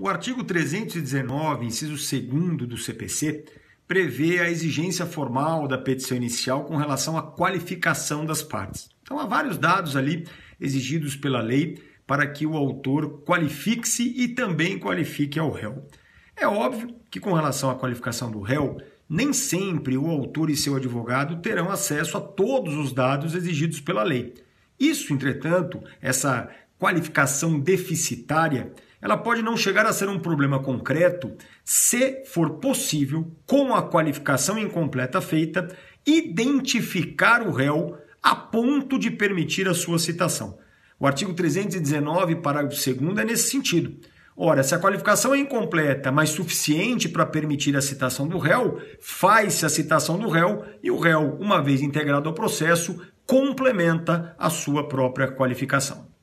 O artigo 319, inciso 2 do CPC, prevê a exigência formal da petição inicial com relação à qualificação das partes. Então, há vários dados ali exigidos pela lei para que o autor qualifique-se e também qualifique ao réu. É óbvio que, com relação à qualificação do réu, nem sempre o autor e seu advogado terão acesso a todos os dados exigidos pela lei. Isso, entretanto, essa qualificação deficitária, ela pode não chegar a ser um problema concreto se for possível, com a qualificação incompleta feita, identificar o réu a ponto de permitir a sua citação. O artigo 319, parágrafo 2 é nesse sentido. Ora, se a qualificação é incompleta, mas suficiente para permitir a citação do réu, faz-se a citação do réu e o réu, uma vez integrado ao processo, complementa a sua própria qualificação.